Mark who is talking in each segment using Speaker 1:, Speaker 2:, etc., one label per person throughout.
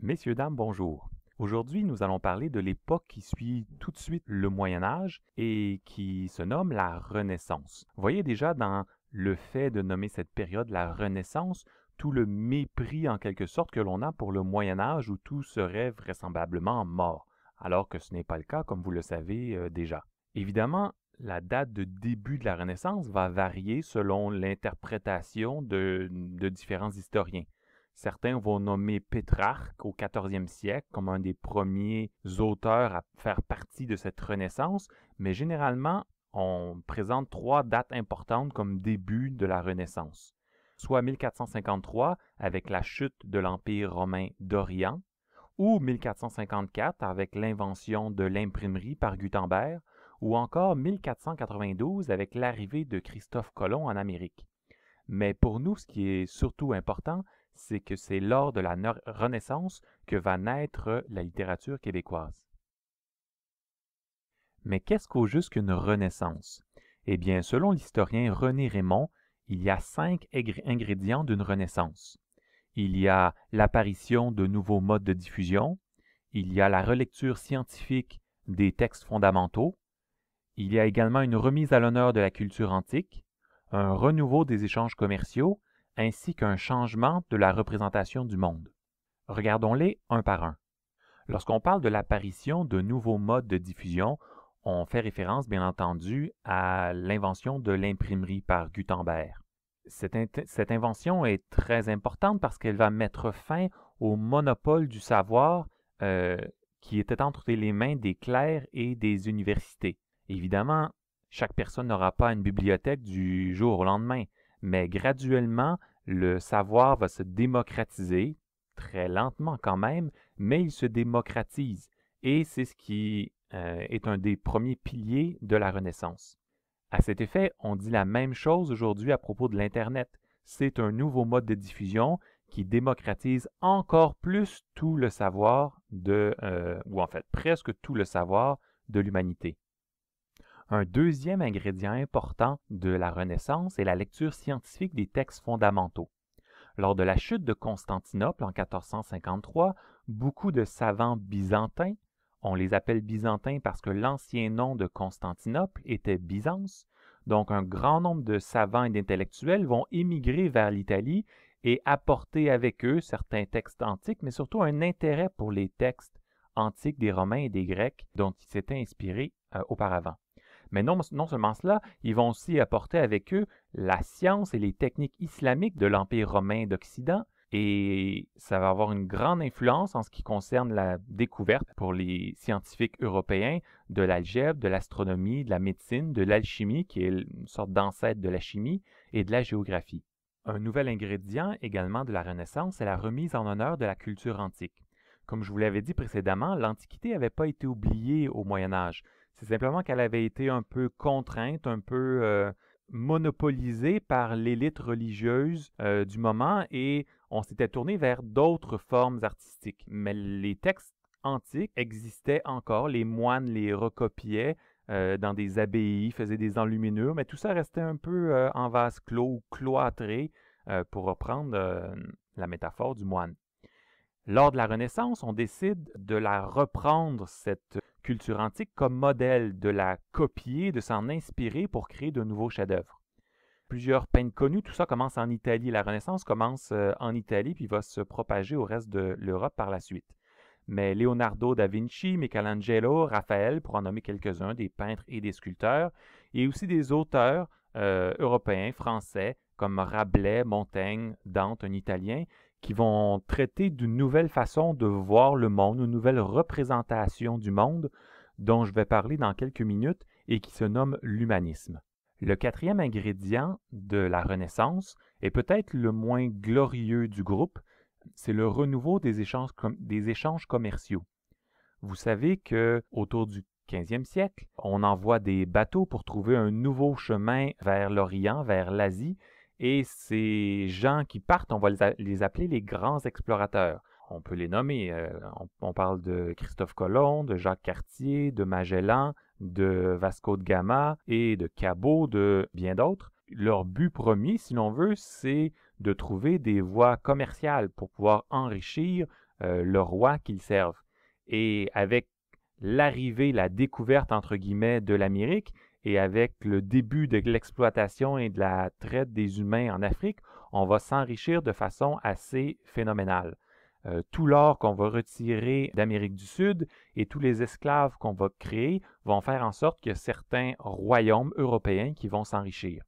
Speaker 1: Messieurs, dames, bonjour. Aujourd'hui, nous allons parler de l'époque qui suit tout de suite le Moyen Âge et qui se nomme la Renaissance. voyez déjà dans le fait de nommer cette période la Renaissance, tout le mépris en quelque sorte que l'on a pour le Moyen Âge où tout serait vraisemblablement mort, alors que ce n'est pas le cas comme vous le savez euh, déjà. Évidemment, la date de début de la Renaissance va varier selon l'interprétation de différents historiens. Certains vont nommer Pétrarque au 14e siècle comme un des premiers auteurs à faire partie de cette renaissance, mais généralement, on présente trois dates importantes comme début de la Renaissance, soit 1453 avec la chute de l'Empire romain d'Orient, ou 1454 avec l'invention de l'imprimerie par Gutenberg, ou encore 1492 avec l'arrivée de Christophe Colomb en Amérique. Mais pour nous, ce qui est surtout important, c'est que c'est lors de la Renaissance que va naître euh, la littérature québécoise. Mais qu'est-ce qu'au juste qu'une Renaissance? Eh bien, selon l'historien René Raymond, il y a cinq ingrédients d'une Renaissance. Il y a l'apparition de nouveaux modes de diffusion, il y a la relecture scientifique des textes fondamentaux, il y a également une remise à l'honneur de la culture antique, un renouveau des échanges commerciaux ainsi qu'un changement de la représentation du monde. Regardons-les un par un. Lorsqu'on parle de l'apparition de nouveaux modes de diffusion, on fait référence bien entendu à l'invention de l'imprimerie par Gutenberg. Cette, invention est très importante parce qu'elle va mettre fin au monopole du savoir euh, qui était entre les mains des clercs et des universités. Évidemment, chaque personne n'aura pas une bibliothèque du jour au lendemain mais graduellement, le savoir va se démocratiser, très lentement quand même, mais il se démocratise. Et c'est ce qui euh, est un des premiers piliers de la Renaissance. À cet effet, on dit la même chose aujourd'hui à propos de l'Internet. C'est un nouveau mode de diffusion qui démocratise encore plus tout le savoir de, euh, ou en fait presque tout le savoir de l'humanité. Un deuxième ingrédient important de la Renaissance est la lecture scientifique des textes fondamentaux. Lors de la chute de Constantinople en 1453, beaucoup de savants byzantins, on les appelle byzantins parce que l'ancien nom de Constantinople était Byzance, donc un grand nombre de savants et d'intellectuels vont émigrer vers l'Italie et apporter avec eux certains textes antiques, mais surtout un intérêt pour les textes antiques des Romains et des Grecs dont ils s'étaient inspirés euh, auparavant. Mais non, seulement cela, ils vont aussi apporter avec eux la science et les techniques islamiques de l'Empire romain d'Occident, et ça va avoir une grande influence en ce qui concerne la découverte pour les scientifiques européens de l'algèbre, de l'astronomie, de la médecine, de l'alchimie, qui est une sorte d'ancêtre de la chimie, et de la géographie. Un nouvel ingrédient également de la Renaissance est la remise en honneur de la culture antique. Comme je vous l'avais dit précédemment, l'Antiquité n'avait pas été oubliée au Moyen Âge. C'est simplement qu'elle avait été un peu contrainte, un peu euh, monopolisée par l'élite religieuse euh, du moment et on s'était tourné vers d'autres formes artistiques. Mais les textes antiques existaient encore, les moines les recopiaient euh, dans des abbayes, faisaient des enluminures, mais tout ça restait un peu en vase clos cloîtré, pour reprendre la métaphore du moine. Lors de la Renaissance, on décide de la reprendre, cette culture antique comme modèle, de la copier, de s'en inspirer pour créer de nouveaux chefs-d'œuvre. Plusieurs peintres connus, tout ça commence en Italie. La Renaissance commence euh, en Italie puis va se propager au reste de l'Europe par la suite. Mais Leonardo da Vinci, Michelangelo, Raphaël, pour en nommer quelques-uns, des peintres et des sculpteurs, et aussi des auteurs euh, européens, français, comme Rabelais, Montaigne, Dante, un Italien, qui vont traiter d'une nouvelle façon de voir le monde, une nouvelle représentation du monde, dont je vais parler dans quelques minutes et qui se nomme l'humanisme. Le quatrième ingrédient de la Renaissance est peut-être le moins glorieux du groupe, c'est le renouveau des échanges, commerciaux. Vous savez que autour du 15e siècle, on envoie des bateaux pour trouver un nouveau chemin vers l'Orient, vers l'Asie, et ces gens qui partent, on va les appeler les grands explorateurs on peut les nommer. Euh, on, parle de Christophe Colomb, de Jacques Cartier, de Magellan, de Vasco de Gama et de Cabot, de bien d'autres. Leur but premier, si l'on veut, c'est de trouver des voies commerciales pour pouvoir enrichir euh, le roi qu'ils servent. Et avec l'arrivée, la découverte, entre guillemets, de l'Amérique, et avec le début de l'exploitation et de la traite des humains en Afrique, on va s'enrichir de façon assez phénoménale. Euh, tout l'or qu'on va retirer d'Amérique du Sud et tous les esclaves qu'on va créer vont faire en sorte que certains royaumes européens qui vont s'enrichir.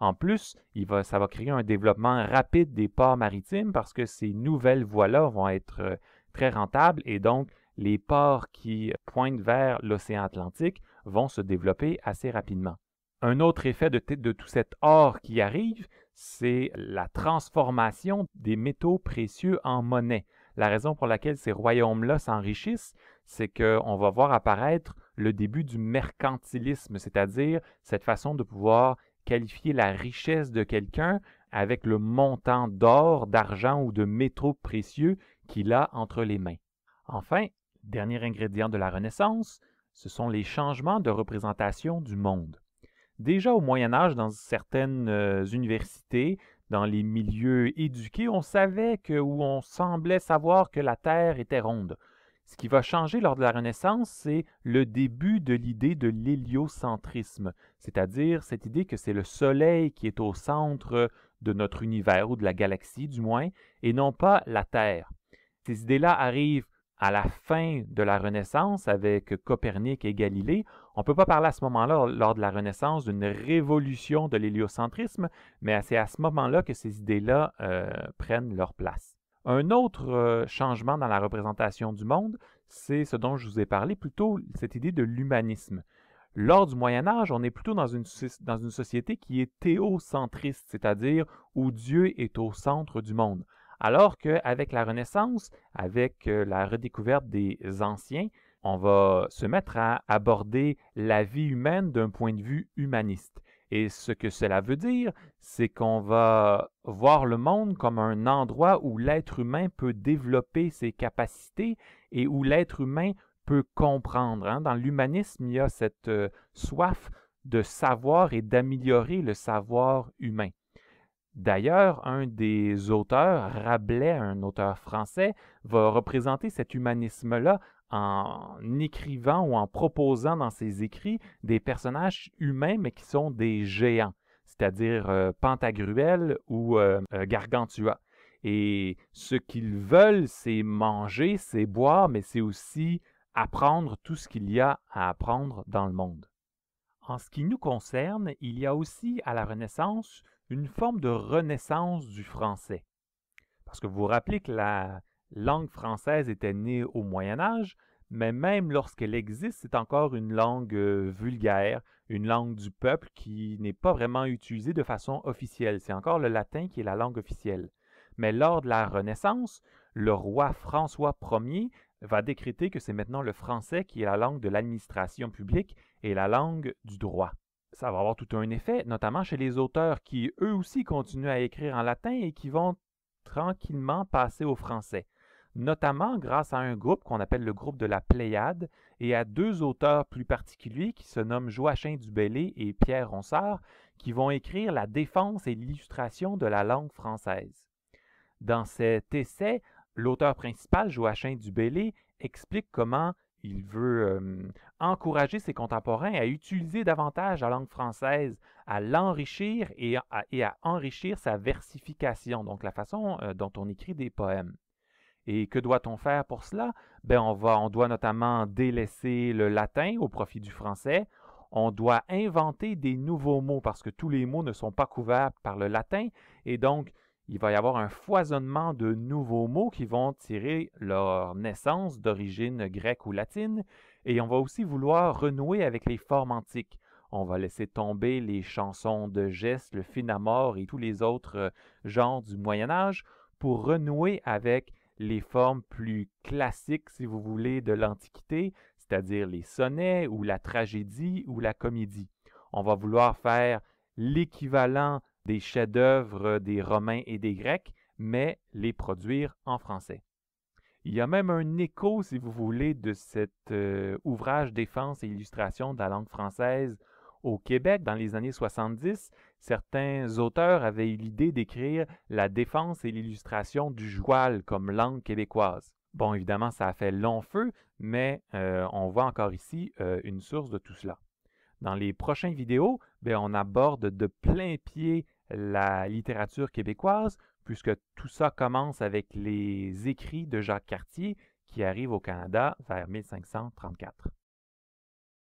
Speaker 1: En plus, ça va créer un développement rapide des ports maritimes parce que ces nouvelles voies-là vont être euh, très rentables et donc les ports qui pointent vers l'océan Atlantique vont se développer assez rapidement. Un autre effet de, de tout cet or qui arrive, c'est la transformation des métaux précieux en monnaie. La raison pour laquelle ces royaumes-là s'enrichissent, c'est qu'on va voir apparaître le début du mercantilisme, c'est-à-dire cette façon de pouvoir qualifier la richesse de quelqu'un avec le montant d'or, d'argent ou de métaux précieux qu'il a entre les mains. Enfin, dernier ingrédient de la Renaissance, ce sont les changements de représentation du monde. Déjà au Moyen Âge, dans certaines euh, universités, dans les milieux éduqués, on savait que, ou on semblait savoir que la Terre était ronde. Ce qui va changer lors de la Renaissance, c'est le début de l'idée de l'héliocentrisme, c'est-à-dire cette idée que c'est le Soleil qui est au centre de notre univers, ou de la galaxie du moins, et non pas la Terre. Ces idées-là arrivent à la fin de la Renaissance avec Copernic et Galilée. On ne peut pas parler à ce moment-là, lors de la Renaissance, d'une révolution de l'héliocentrisme, mais c'est à ce moment-là que ces idées-là euh, prennent leur place. Un autre euh, changement dans la représentation du monde, c'est ce dont je vous ai parlé, plutôt cette idée de l'humanisme. Lors du Moyen Âge, on est plutôt dans une, dans une société qui est théocentriste, c'est-à-dire où Dieu est au centre du monde. Alors qu'avec la Renaissance, avec euh, la redécouverte des anciens, on va se mettre à aborder la vie humaine d'un point de vue humaniste. Et ce que cela veut dire, c'est qu'on va voir le monde comme un endroit où l'être humain peut développer ses capacités et où l'être humain peut comprendre. Hein. Dans l'humanisme, il y a cette euh, soif de savoir et d'améliorer le savoir humain. D'ailleurs, un des auteurs, Rabelais, un auteur français, va représenter cet humanisme-là en écrivant ou en proposant dans ses écrits des personnages humains, mais qui sont des géants, c'est-à-dire Pentagruel Pantagruel ou euh, euh, Gargantua. Et ce qu'ils veulent, c'est manger, c'est boire, mais c'est aussi apprendre tout ce qu'il y a à apprendre dans le monde. En ce qui nous concerne, il y a aussi à la Renaissance une forme de renaissance du français. Parce que vous vous rappelez que la, langue française était née au Moyen Âge, mais même lorsqu'elle existe, c'est encore une langue euh, vulgaire, une langue du peuple qui n'est pas vraiment utilisée de façon officielle. C'est encore le latin qui est la langue officielle. Mais lors de la Renaissance, le roi François Ier va décréter que c'est maintenant le français qui est la langue de l'administration publique et la langue du droit. Ça va avoir tout un effet, notamment chez les auteurs qui, eux aussi, continuent à écrire en latin et qui vont tranquillement passer au français notamment grâce à un groupe qu'on appelle le groupe de la Pléiade et à deux auteurs plus particuliers qui se nomment Joachim Dubélé et Pierre Ronsard, qui vont écrire la défense et l'illustration de la langue française. Dans cet essai, l'auteur principal, Joachim Dubélé, explique comment il veut euh, encourager ses contemporains à utiliser davantage la langue française, à l'enrichir et à, enrichir sa versification, donc la façon euh, dont on écrit des poèmes. Et que doit-on faire pour cela? Ben on, va, on doit notamment délaisser le latin au profit du français. On doit inventer des nouveaux mots parce que tous les mots ne sont pas couverts par le latin. Et donc, il va y avoir un foisonnement de nouveaux mots qui vont tirer leur naissance d'origine grecque ou latine, et on va aussi vouloir renouer avec les formes antiques. On va laisser tomber les chansons de gestes, le fin'amor et tous les autres euh, genres du Moyen Âge pour renouer avec les formes plus classiques, si vous voulez, de l'Antiquité, c'est-à-dire les sonnets ou la tragédie ou la comédie. On va vouloir faire l'équivalent des chefs-d'œuvre des Romains et des Grecs, mais les produire en français. Il y a même un écho, si vous voulez, de cet euh, ouvrage Défense et illustration de la langue française au Québec dans les années 70. Certains auteurs avaient eu l'idée d'écrire la défense et l'illustration du joual comme langue québécoise. Bon, évidemment, ça a fait long feu, mais euh, on voit encore ici euh, une source de tout cela. Dans les prochaines vidéos, ben, on aborde de plein pied la littérature québécoise, puisque tout ça commence avec les écrits de Jacques Cartier qui arrivent au Canada vers 1534.